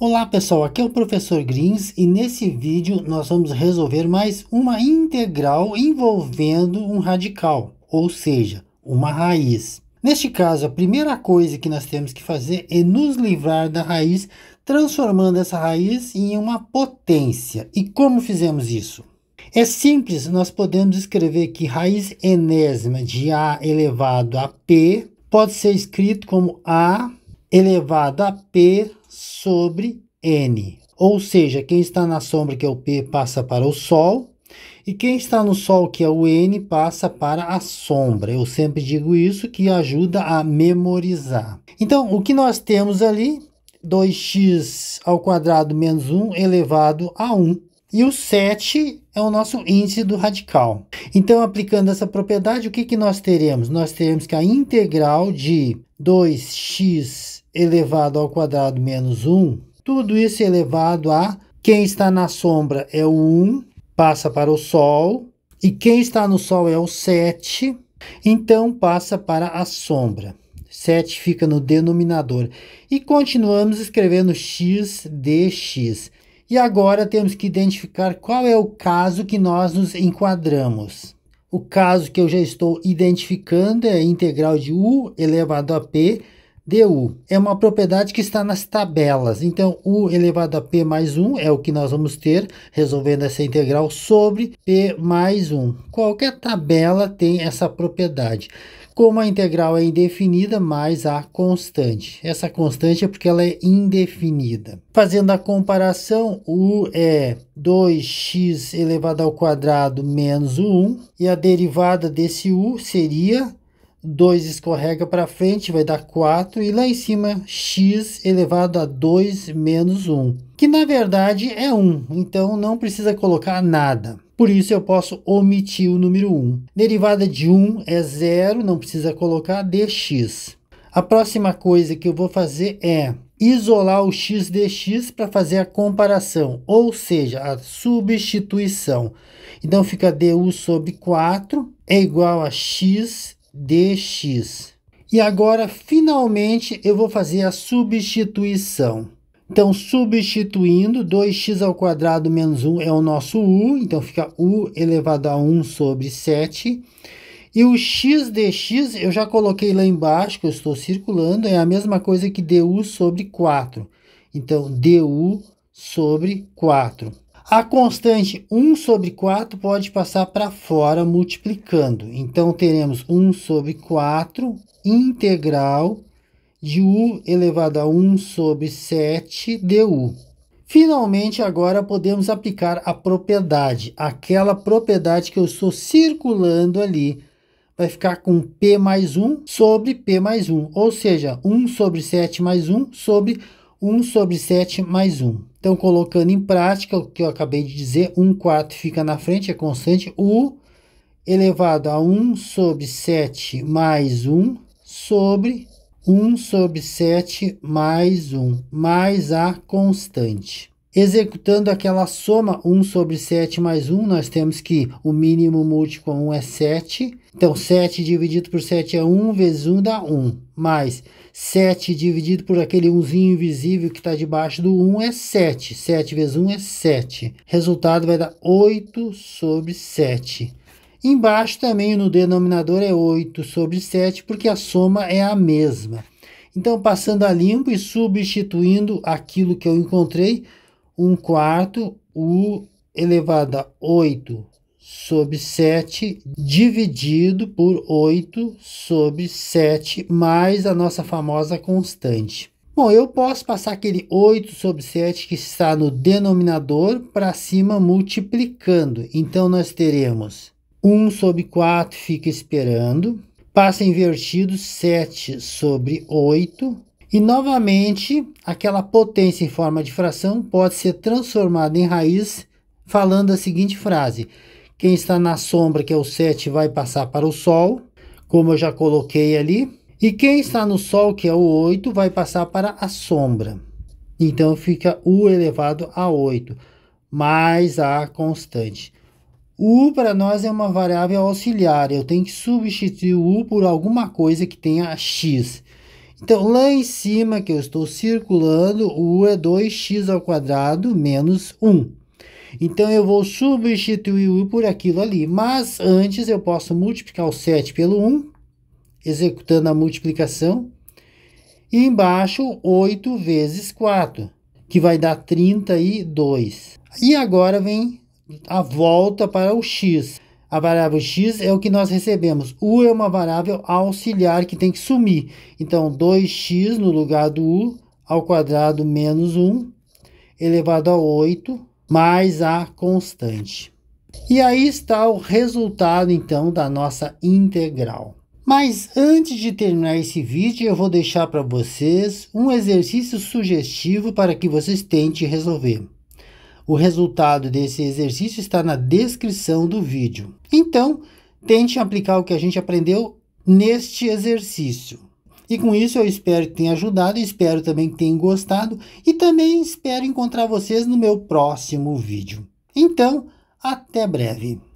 Olá pessoal, aqui é o professor Grins e nesse vídeo nós vamos resolver mais uma integral envolvendo um radical, ou seja, uma raiz. Neste caso, a primeira coisa que nós temos que fazer é nos livrar da raiz, transformando essa raiz em uma potência. E como fizemos isso? É simples, nós podemos escrever que raiz enésima de A elevado a P pode ser escrito como A elevado a P sobre N. Ou seja, quem está na sombra, que é o P, passa para o Sol, e quem está no Sol, que é o N, passa para a sombra. Eu sempre digo isso, que ajuda a memorizar. Então, o que nós temos ali? 2x ao quadrado menos 1 elevado a 1. E o 7 é o nosso índice do radical. Então, aplicando essa propriedade, o que, que nós teremos? Nós teremos que a integral de 2x elevado ao quadrado menos 1, tudo isso é elevado a quem está na sombra é o 1, passa para o Sol, e quem está no Sol é o 7, então passa para a sombra. 7 fica no denominador. E continuamos escrevendo x dx. E agora temos que identificar qual é o caso que nós nos enquadramos. O caso que eu já estou identificando é a integral de u elevado a p DU é uma propriedade que está nas tabelas. Então, U elevado a P mais 1 é o que nós vamos ter resolvendo essa integral sobre P mais 1. Qualquer tabela tem essa propriedade. Como a integral é indefinida, mais a constante. Essa constante é porque ela é indefinida. Fazendo a comparação, U é 2x elevado ao quadrado menos 1. E a derivada desse U seria 2 escorrega para frente, vai dar 4, e lá em cima x elevado a 2 menos 1, que na verdade é 1, então não precisa colocar nada. Por isso eu posso omitir o número 1. Derivada de 1 é zero, não precisa colocar dx. A próxima coisa que eu vou fazer é isolar o x dx para fazer a comparação, ou seja, a substituição. Então fica du sobre 4 é igual a x dx. E agora, finalmente, eu vou fazer a substituição. Então, substituindo, 2x ao quadrado menos 1 é o nosso u, então fica u elevado a 1 sobre 7. E o x dx, eu já coloquei lá embaixo, que eu estou circulando, é a mesma coisa que du sobre 4. Então, du sobre 4. A constante 1 sobre 4 pode passar para fora multiplicando. Então, teremos 1 sobre 4 integral de u elevado a 1 sobre 7 du. Finalmente, agora podemos aplicar a propriedade, aquela propriedade que eu estou circulando ali. Vai ficar com P mais 1 sobre P mais 1, ou seja, 1 sobre 7 mais 1 sobre 1 sobre 7 mais 1. Então, colocando em prática o que eu acabei de dizer, 1 quarto fica na frente, é constante. U elevado a 1 sobre 7 mais 1 sobre 1 sobre 7 mais 1, mais a constante. Executando aquela soma 1 sobre 7 mais 1, nós temos que o mínimo múltiplo a 1 é 7. Então, 7 dividido por 7 é 1, vezes 1 dá 1. Mais 7 dividido por aquele 1 invisível que está debaixo do 1 é 7. 7 vezes 1 é 7. Resultado vai dar 8 sobre 7. Embaixo também no denominador é 8 sobre 7, porque a soma é a mesma. Então, passando a limpo e substituindo aquilo que eu encontrei 1 quarto U elevado a 8 sobre 7 dividido por 8 sobre 7 mais a nossa famosa constante. Bom, eu posso passar aquele 8 sobre 7 que está no denominador para cima multiplicando. Então, nós teremos 1 sobre 4 fica esperando, passa invertido 7 sobre 8, e novamente, aquela potência em forma de fração pode ser transformada em raiz falando a seguinte frase: quem está na sombra, que é o 7, vai passar para o sol, como eu já coloquei ali, e quem está no sol, que é o 8, vai passar para a sombra. Então fica U elevado a 8 mais a constante. U para nós é uma variável auxiliar, eu tenho que substituir o U por alguma coisa que tenha x. Então, lá em cima que eu estou circulando, o U é 2x ao quadrado menos 1. Então, eu vou substituir o U por aquilo ali, mas antes eu posso multiplicar o 7 pelo 1, executando a multiplicação, e embaixo 8 vezes 4, que vai dar 32. E agora vem a volta para o x. A variável x é o que nós recebemos. U é uma variável auxiliar que tem que sumir. Então, 2x no lugar do u ao quadrado menos 1 elevado a 8 mais a constante. E aí está o resultado, então, da nossa integral. Mas antes de terminar esse vídeo, eu vou deixar para vocês um exercício sugestivo para que vocês tentem resolver. O resultado desse exercício está na descrição do vídeo. Então, tente aplicar o que a gente aprendeu neste exercício. E com isso eu espero que tenha ajudado, espero também que tenham gostado e também espero encontrar vocês no meu próximo vídeo. Então, até breve.